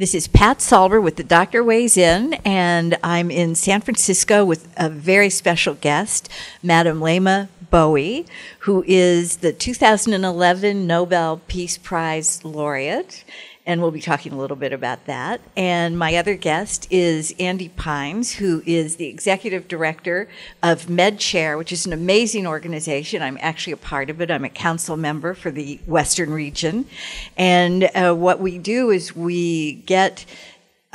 This is Pat Solver with The Doctor Weighs In, and I'm in San Francisco with a very special guest, Madam Lema Bowie, who is the 2011 Nobel Peace Prize laureate and we'll be talking a little bit about that. And my other guest is Andy Pines, who is the executive director of MedShare, which is an amazing organization. I'm actually a part of it. I'm a council member for the Western region. And uh, what we do is we get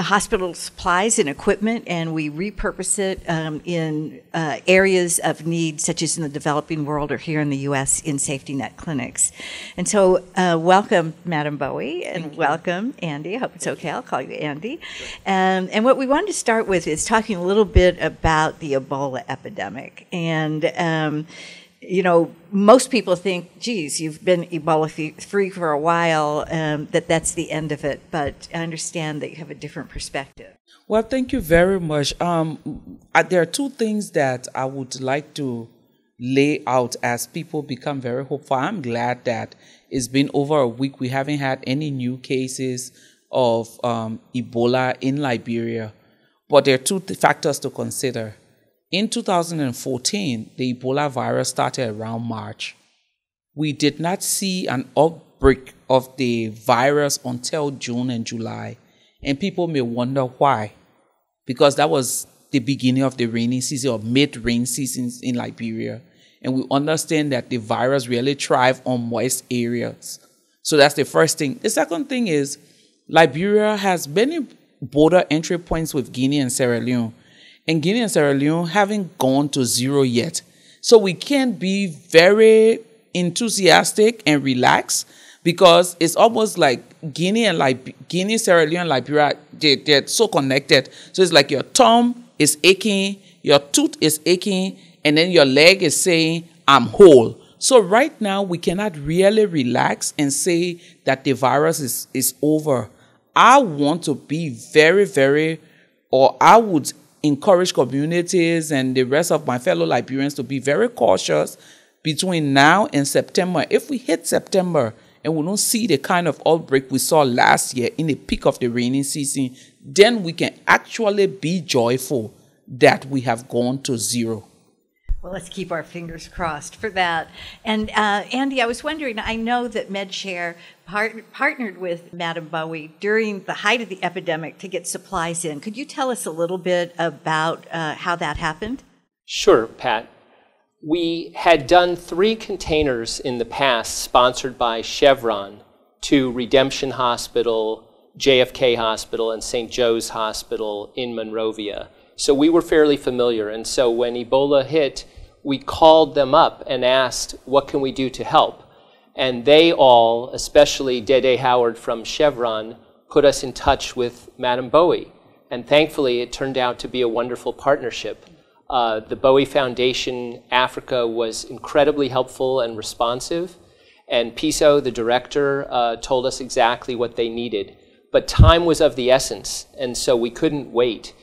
hospital supplies and equipment, and we repurpose it um, in uh, areas of need, such as in the developing world or here in the U.S. in safety net clinics. And so, uh, welcome, Madam Bowie, and welcome, Andy. I hope it's okay. I'll call you Andy. Um, and what we wanted to start with is talking a little bit about the Ebola epidemic and. Um, you know, most people think, geez, you've been Ebola free for a while, um, that that's the end of it. But I understand that you have a different perspective. Well, thank you very much. Um, there are two things that I would like to lay out as people become very hopeful. I'm glad that it's been over a week. We haven't had any new cases of um, Ebola in Liberia. But there are two factors to consider. In 2014, the Ebola virus started around March. We did not see an outbreak of the virus until June and July. And people may wonder why, because that was the beginning of the rainy season or mid rain seasons in Liberia. And we understand that the virus really thrives on moist areas. So that's the first thing. The second thing is Liberia has many border entry points with Guinea and Sierra Leone and Guinea and Sierra Leone haven't gone to zero yet. So we can't be very enthusiastic and relaxed because it's almost like Guinea and like Guinea, Sierra Leone, Liberia, they, they're so connected. So it's like your thumb is aching, your tooth is aching, and then your leg is saying, I'm whole. So right now we cannot really relax and say that the virus is, is over. I want to be very, very, or I would encourage communities and the rest of my fellow Liberians to be very cautious between now and September. If we hit September and we don't see the kind of outbreak we saw last year in the peak of the rainy season, then we can actually be joyful that we have gone to zero. Well, let's keep our fingers crossed for that. And uh, Andy, I was wondering, I know that MedShare part- partnered with Madam Bowie during the height of the epidemic to get supplies in. Could you tell us a little bit about uh, how that happened? Sure, Pat. We had done three containers in the past sponsored by Chevron to Redemption Hospital, JFK Hospital, and St. Joe's Hospital in Monrovia so we were fairly familiar. And so when Ebola hit, we called them up and asked, what can we do to help? And they all, especially Dede Howard from Chevron, put us in touch with Madame Bowie. And thankfully, it turned out to be a wonderful partnership. Uh, the Bowie Foundation Africa was incredibly helpful and responsive. And Piso, the director, uh, told us exactly what they needed. But time was of the essence, and so we couldn't wait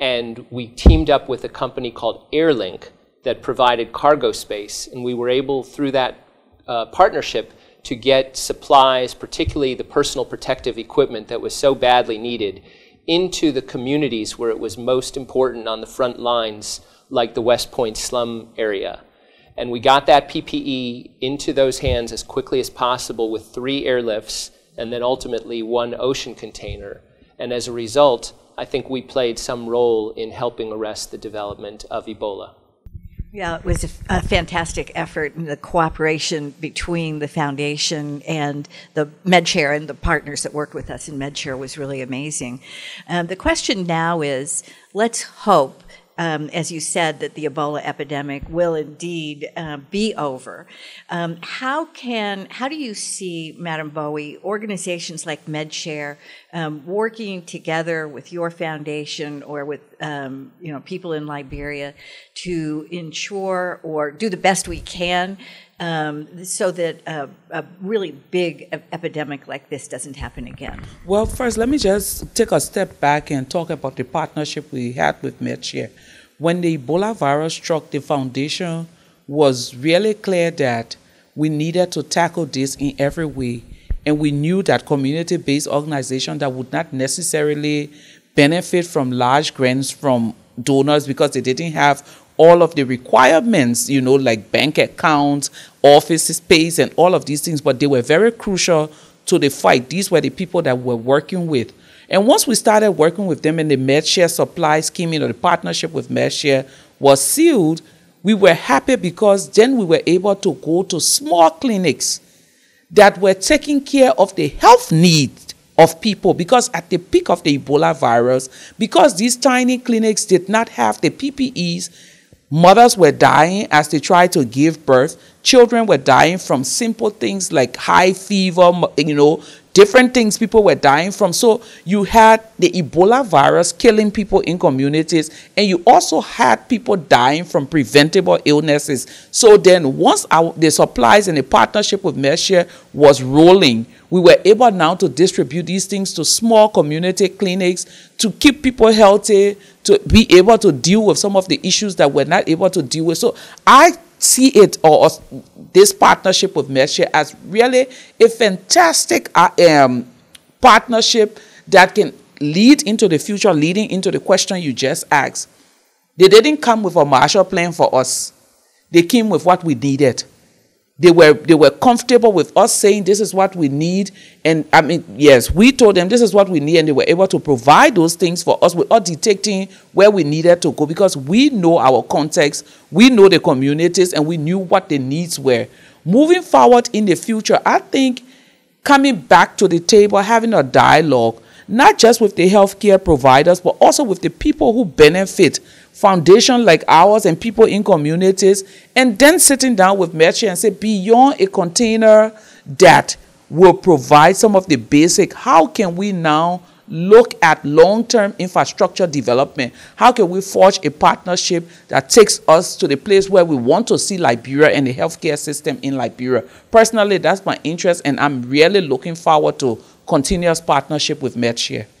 and we teamed up with a company called Airlink that provided cargo space. And we were able, through that uh, partnership, to get supplies, particularly the personal protective equipment that was so badly needed, into the communities where it was most important on the front lines, like the West Point slum area. And we got that PPE into those hands as quickly as possible with three airlifts and then ultimately one ocean container. And as a result, I think we played some role in helping arrest the development of Ebola. Yeah, it was a, fantastic effort, and the cooperation between the foundation and the MedShare and the partners that worked with us in MedShare was really amazing. Um, the question now is: Let's hope um, as you said, that the Ebola epidemic will indeed uh, be over. Um, how can, how do you see, Madam Bowie, organizations like MedShare um, working together with your foundation or with um, you know people in Liberia to ensure or do the best we can um, so that a, a really big epidemic like this doesn't happen again? Well, first, let me just take a step back and talk about the partnership we had with MedShare. When the Ebola virus struck, the foundation was really clear that we needed to tackle this in every way. And we knew that community based organizations that would not necessarily benefit from large grants from donors because they didn't have all of the requirements, you know, like bank accounts, office space, and all of these things, but they were very crucial to the fight. These were the people that we're working with. And once we started working with them and the MedShare supply scheme, you know, the partnership with MedShare was sealed, we were happy because then we were able to go to small clinics that were taking care of the health needs of people because at the peak of the Ebola virus, because these tiny clinics did not have the PPEs Mothers were dying as they tried to give birth. Children were dying from simple things like high fever, you know, different things people were dying from. So you had the Ebola virus killing people in communities, and you also had people dying from preventable illnesses. So then, once our, the supplies and the partnership with Mercia was rolling, we were able now to distribute these things to small community clinics to keep people healthy, to be able to deal with some of the issues that we're not able to deal with. So I see it or, or this partnership with Meshe as really a fantastic uh, um, partnership that can lead into the future, leading into the question you just asked. They didn't come with a Marshall Plan for us. They came with what we needed. They were, they were comfortable with us saying this is what we need. And I mean, yes, we told them this is what we need, and they were able to provide those things for us without detecting where we needed to go because we know our context, we know the communities, and we knew what the needs were. Moving forward in the future, I think coming back to the table, having a dialogue, not just with the healthcare providers, but also with the people who benefit, foundation like ours and people in communities, and then sitting down with Merche and say, beyond a container that will provide some of the basic, how can we now look at long-term infrastructure development. How can we forge a partnership that takes us to the place where we want to see Liberia and the healthcare system in Liberia? Personally, that's my interest, and I'm really looking forward to continuous partnership with MedShare.